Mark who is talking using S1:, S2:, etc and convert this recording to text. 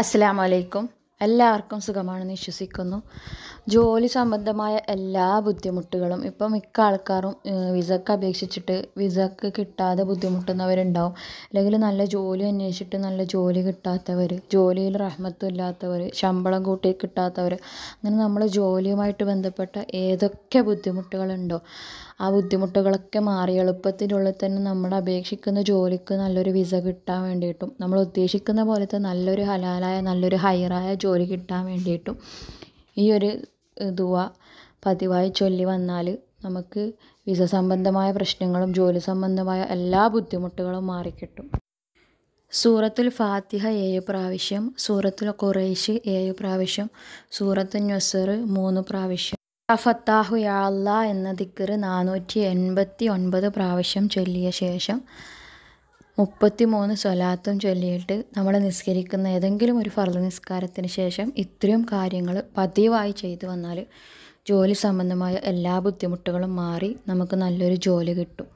S1: അസ്സാം വലൈക്കും എല്ലാവർക്കും സുഖമാണെന്ന് വിശ്വസിക്കുന്നു ജോലി സംബന്ധമായ എല്ലാ ബുദ്ധിമുട്ടുകളും ഇപ്പോൾ മിക്ക ആൾക്കാരും വിസക്ക് അപേക്ഷിച്ചിട്ട് വിസക്ക് കിട്ടാതെ ബുദ്ധിമുട്ടുന്നവരുണ്ടാവും അല്ലെങ്കിൽ നല്ല ജോലി അന്വേഷിച്ചിട്ട് നല്ല ജോലി കിട്ടാത്തവർ ജോലിയിൽ റഹ്മത്തും ഇല്ലാത്തവർ ശമ്പളം കൂട്ടി കിട്ടാത്തവർ അങ്ങനെ നമ്മൾ ജോലിയുമായിട്ട് ബന്ധപ്പെട്ട ഏതൊക്കെ ബുദ്ധിമുട്ടുകളുണ്ടോ ആ ബുദ്ധിമുട്ടുകളൊക്കെ മാറി എളുപ്പത്തിനുള്ളിൽ തന്നെ നമ്മൾ അപേക്ഷിക്കുന്ന ജോലിക്ക് നല്ലൊരു വിസ കിട്ടാൻ വേണ്ടിയിട്ടും നമ്മൾ ഉദ്ദേശിക്കുന്ന പോലത്തെ നല്ലൊരു ഹലാലായ നല്ലൊരു ഹയറായ ജോലി കിട്ടാൻ വേണ്ടിയിട്ടും ഈ ഒരു ദുആ പതിവായി ചൊല്ലി വന്നാൽ നമുക്ക് വിസ സംബന്ധമായ പ്രശ്നങ്ങളും ജോലി സംബന്ധമായ എല്ലാ ബുദ്ധിമുട്ടുകളും മാറിക്കിട്ടും സൂറത്തുൽ ഫാത്തിഹ ഏഴ് പ്രാവശ്യം സൂറത്തുൽ ഖുറൈശ് ഏഴ് പ്രാവശ്യം സൂറത്തുൽ നസർ മൂന്ന് പ്രാവശ്യം ഫത്താഹു യാ എന്ന ദിക്കർ നാനൂറ്റി എൺപത്തി ഒൻപത് പ്രാവശ്യം ചൊല്ലിയ ശേഷം മുപ്പത്തിമൂന്ന് സ്വലാത്തും ചൊല്ലിയിട്ട് നമ്മൾ നിസ്കരിക്കുന്ന ഏതെങ്കിലും ഒരു ഫർദ് നിസ്കാരത്തിന് ശേഷം ഇത്രയും കാര്യങ്ങൾ പതിവായി ചെയ്തു വന്നാൽ ജോലി സംബന്ധമായ എല്ലാ ബുദ്ധിമുട്ടുകളും മാറി നമുക്ക് നല്ലൊരു ജോലി കിട്ടും